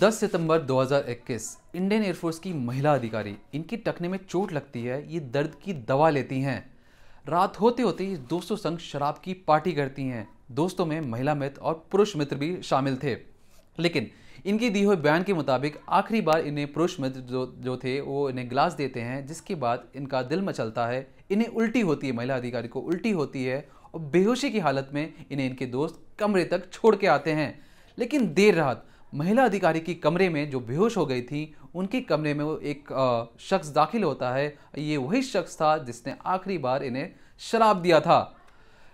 10 सितंबर 2021 Indian air force की महिला अधिकारी इनकी टखने में चोट लगती है ये दर्द की दवा लेती हैं रात होते होते ये दोस्तों संग शराब की पार्टी करती हैं दोस्तों में महिला मित्र और पुरुष मित्र भी शामिल थे लेकिन इनकी दी हुई बयान के मुताबिक आखिरी बार इन्हें पुरुष मित्र जो जो थे वो इन्हें ग्लास देते हैं जिसके बाद इनका दिल मचलता है इन्हें उल्टी होती है महिला अधिकारी को उल्टी होती है और बेहोशी की हालत में इन्हें इनके दोस्त कमरे तक छोड़ के आते हैं लेकिन देर रात महिला अधिकारी की कमरे में जो बेहोश हो गई थी उनके कमरे में वो एक शख्स दाखिल होता है ये वही शख्स था जिसने आखिरी बार इन्हें शराब दिया था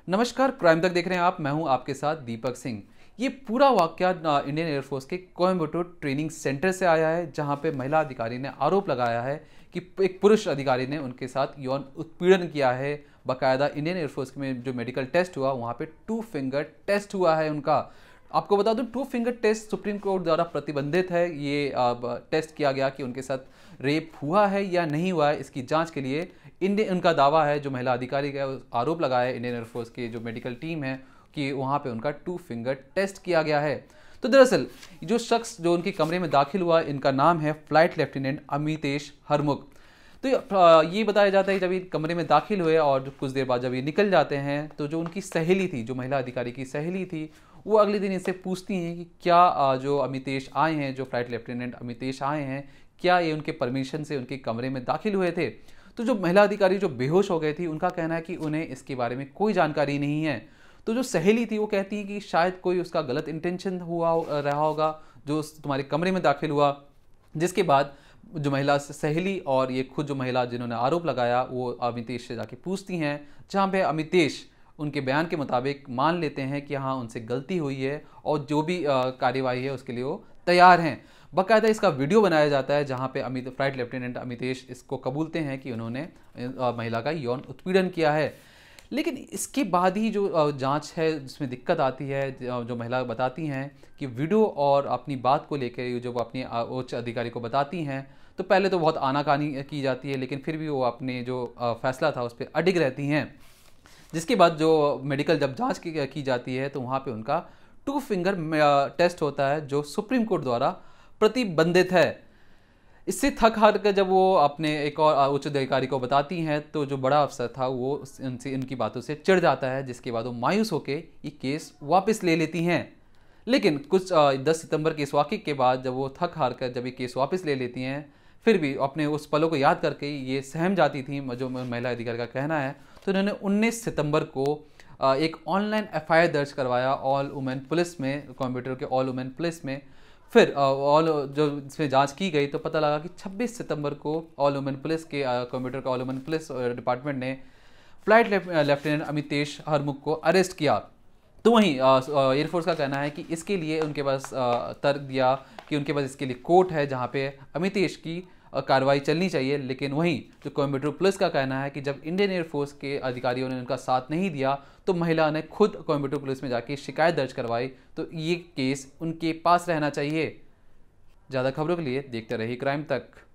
नमस्कार क्राइम तक देख रहे हैं आप मैं हूं आपके साथ दीपक सिंह ये पूरा वाक्य इंडियन एयरफोर्स के कोयम्बटूर ट्रेनिंग सेंटर से आया है जहां पे महिला अधिकारी ने आरोप लगाया है कि एक पुरुष अधिकारी ने उनके साथ यौन उत्पीड़न किया है बाकायदा इंडियन एयरफोर्स में जो मेडिकल टेस्ट हुआ वहाँ पे टू फिंगर टेस्ट हुआ है उनका आपको बता दूं two finger test supreme court द्वारा प्रतिबंधित है ये अब टेस्ट किया गया कि उनके साथ रेप हुआ है या नहीं हुआ है इसकी जांच के लिए इंडियन उनका दावा है जो महिला अधिकारी का आरोप लगाया है इंडियन एयरफोर्स की जो मेडिकल टीम है कि वहाँ पे उनका टू फिंगर टेस्ट किया गया है तो दरअसल जो शख्स जो उनके कमरे में दाखिल हुआ इनका नाम है फ्लाइट लेफ्टिनेंट अमितेश हरमुख तो ये बताया जाता है जब ये कमरे में दाखिल हुए और कुछ देर बाद जब ये निकल जाते हैं तो जो उनकी सहेली थी जो महिला अधिकारी की सहेली थी वो अगले दिन इनसे पूछती हैं कि क्या जो अमितेश आए हैं जो फ्लाइट लेफ्टिनेंट अमितेश आए हैं क्या ये उनके परमिशन से उनके कमरे में दाखिल हुए थे तो जो महिला अधिकारी जो बेहोश हो गई थी उनका कहना है कि उन्हें इसके बारे में कोई जानकारी नहीं है तो जो सहेली थी वो कहती है कि शायद कोई उसका गलत इंटेंशन हुआ रहा होगा जो तुम्हारे कमरे में दाखिल हुआ जिसके बाद जो महिला सहेली और ये खुद जो महिला जिन्होंने आरोप लगाया वो अमितेश से जाके पूछती हैं जहाँ पे अमितेश उनके बयान के मुताबिक मान लेते हैं कि हाँ उनसे गलती हुई है और जो भी कार्रवाई है उसके लिए वो तैयार हैं बाकायदा इसका वीडियो बनाया जाता है जहाँ पे अमित फ्लाइट लेफ्टिनेंट अमितेश इसको कबूलते हैं कि उन्होंने महिला का यौन उत्पीड़न किया है लेकिन इसके बाद ही जो जांच है जिसमें दिक्कत आती है जो महिला बताती हैं कि वीडियो और अपनी बात को लेकर जो अपनी उच्च अधिकारी को बताती हैं तो पहले तो बहुत आनाकानी की जाती है लेकिन फिर भी वो अपने जो फैसला था उस पर अडिग रहती हैं जिसके बाद जो मेडिकल जब जांच की, की जाती है तो वहाँ पे उनका टू फिंगर टेस्ट होता है जो सुप्रीम कोर्ट द्वारा प्रतिबंधित है इससे थक हार कर जब वो अपने एक और उच्च अधिकारी को बताती हैं तो जो बड़ा अफसर था वो इनसे इनकी बातों से चिढ़ जाता है जिसके बाद वो मायूस होकर ये केस वापस ले लेती हैं लेकिन कुछ दस सितंबर के इस वाक़े के बाद जब वो थक हार कर जब ये केस वापस ले लेती हैं फिर भी अपने उस पलों को याद करके ये सहम जाती थी जो महिला अधिकारी का कहना है तो इन्होंने 19 सितंबर को एक ऑनलाइन एफ दर्ज करवाया ऑल वुमेन पुलिस में कंप्यूटर के ऑल वुमेन पुलिस में फिर ऑल जो इसमें जांच की गई तो पता लगा कि 26 सितंबर को ऑल वुमेन पुलिस के कंप्यूटर का ऑल वुमेन पुलिस डिपार्टमेंट ने फ्लाइट लेफ्टिनेंट अमितेश हरमुख को अरेस्ट किया तो वहीं एयरफोर्स का कहना है कि इसके लिए उनके पास तर्क दिया कि उनके पास इसके लिए कोर्ट है जहाँ पे अमितेश की कार्रवाई चलनी चाहिए लेकिन वहीं जो कोयम्बटूर पुलिस का कहना है कि जब इंडियन एयरफोर्स के अधिकारियों ने उनका साथ नहीं दिया तो महिला ने खुद कोयम्बटूर पुलिस में जाके शिकायत दर्ज करवाई तो ये केस उनके पास रहना चाहिए ज़्यादा खबरों के लिए देखते रहिए क्राइम तक